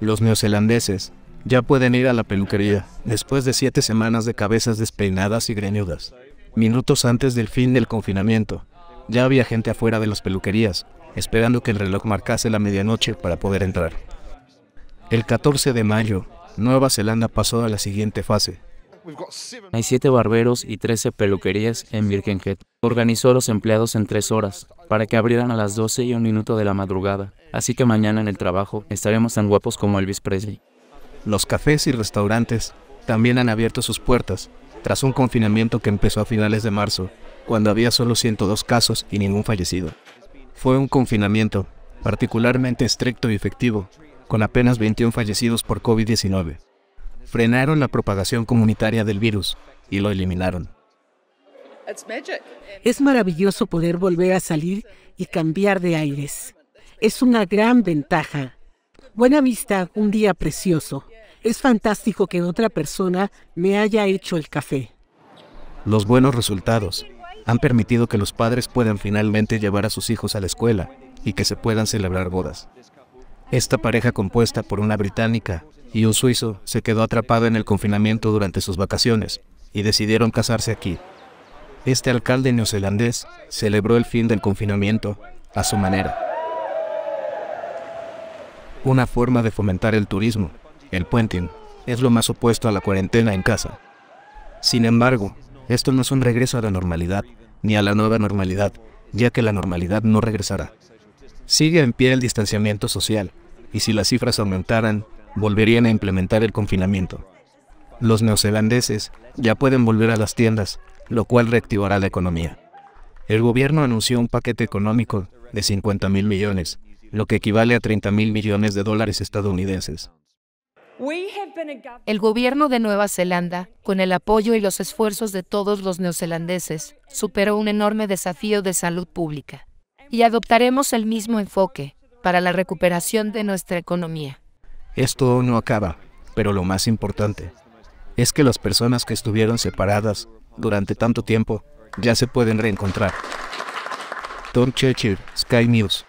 Los neozelandeses ya pueden ir a la peluquería después de siete semanas de cabezas despeinadas y greñudas. Minutos antes del fin del confinamiento, ya había gente afuera de las peluquerías, esperando que el reloj marcase la medianoche para poder entrar. El 14 de mayo, Nueva Zelanda pasó a la siguiente fase, hay siete barberos y trece peluquerías en Birkenhead. Organizó los empleados en tres horas para que abrieran a las doce y un minuto de la madrugada. Así que mañana en el trabajo estaremos tan guapos como Elvis Presley. Los cafés y restaurantes también han abierto sus puertas tras un confinamiento que empezó a finales de marzo, cuando había solo 102 casos y ningún fallecido. Fue un confinamiento particularmente estricto y efectivo, con apenas 21 fallecidos por COVID-19 frenaron la propagación comunitaria del virus y lo eliminaron. Es maravilloso poder volver a salir y cambiar de aires. Es una gran ventaja. Buena vista, un día precioso. Es fantástico que otra persona me haya hecho el café. Los buenos resultados han permitido que los padres puedan finalmente llevar a sus hijos a la escuela y que se puedan celebrar bodas. Esta pareja compuesta por una británica y un suizo se quedó atrapado en el confinamiento durante sus vacaciones y decidieron casarse aquí. Este alcalde neozelandés celebró el fin del confinamiento a su manera. Una forma de fomentar el turismo, el puenting, es lo más opuesto a la cuarentena en casa. Sin embargo, esto no es un regreso a la normalidad, ni a la nueva normalidad, ya que la normalidad no regresará. Sigue en pie el distanciamiento social, y si las cifras aumentaran, volverían a implementar el confinamiento. Los neozelandeses ya pueden volver a las tiendas, lo cual reactivará la economía. El gobierno anunció un paquete económico de 50 mil millones, lo que equivale a 30 mil millones de dólares estadounidenses. El gobierno de Nueva Zelanda, con el apoyo y los esfuerzos de todos los neozelandeses, superó un enorme desafío de salud pública. Y adoptaremos el mismo enfoque para la recuperación de nuestra economía. Esto no acaba, pero lo más importante es que las personas que estuvieron separadas durante tanto tiempo ya se pueden reencontrar. Tom Churchill, Sky News.